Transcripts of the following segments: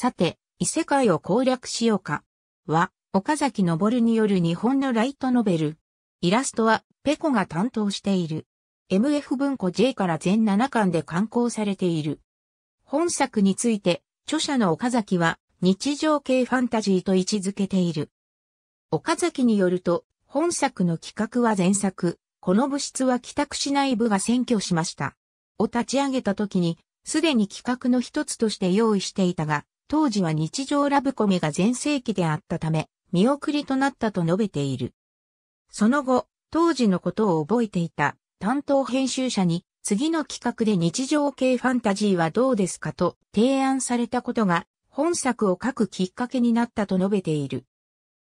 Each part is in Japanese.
さて、異世界を攻略しようか。は、岡崎昇による日本のライトノベル。イラストは、ペコが担当している。MF 文庫 J から全7巻で刊行されている。本作について、著者の岡崎は、日常系ファンタジーと位置づけている。岡崎によると、本作の企画は前作、この物質は帰宅しない部が占拠しました。を立ち上げた時に、すでに企画の一つとして用意していたが、当時は日常ラブコメが全盛期であったため、見送りとなったと述べている。その後、当時のことを覚えていた担当編集者に、次の企画で日常系ファンタジーはどうですかと提案されたことが、本作を書くきっかけになったと述べている。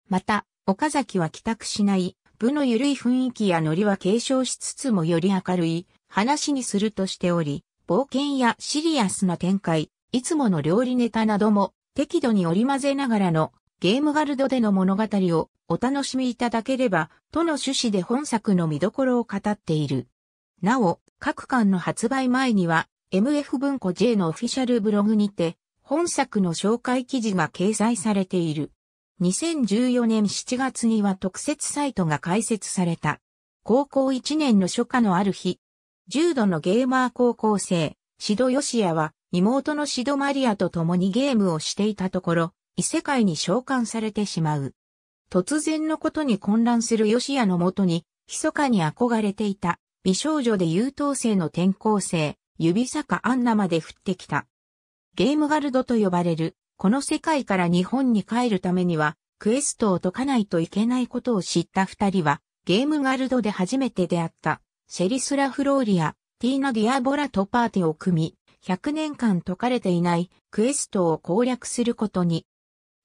また、岡崎は帰宅しない、部の緩い雰囲気やノリは継承しつつもより明るい話にするとしており、冒険やシリアスな展開、いつもの料理ネタなども適度に織り混ぜながらのゲームガルドでの物語をお楽しみいただければとの趣旨で本作の見どころを語っている。なお、各巻の発売前には MF 文庫 J のオフィシャルブログにて本作の紹介記事が掲載されている。2014年7月には特設サイトが開設された。高校1年の初夏のある日、重度のゲーマー高校生、シドヨシアは妹のシドマリアと共にゲームをしていたところ、異世界に召喚されてしまう。突然のことに混乱するヨシアのもとに、密かに憧れていた、美少女で優等生の転校生、指坂アンナまで降ってきた。ゲームガルドと呼ばれる、この世界から日本に帰るためには、クエストを解かないといけないことを知った二人は、ゲームガルドで初めて出会った、シェリスラ・フローリア、ティーナ・ディアボラとパーティを組み、100年間解かれていないクエストを攻略することに。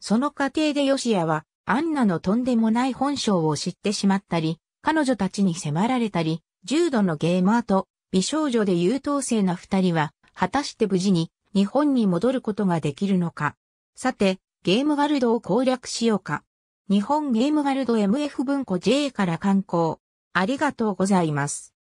その過程でヨシアはアンナのとんでもない本性を知ってしまったり、彼女たちに迫られたり、重度のゲーマーと美少女で優等生な二人は、果たして無事に日本に戻ることができるのか。さて、ゲームールドを攻略しようか。日本ゲームールド MF 文庫 J から刊行。ありがとうございます。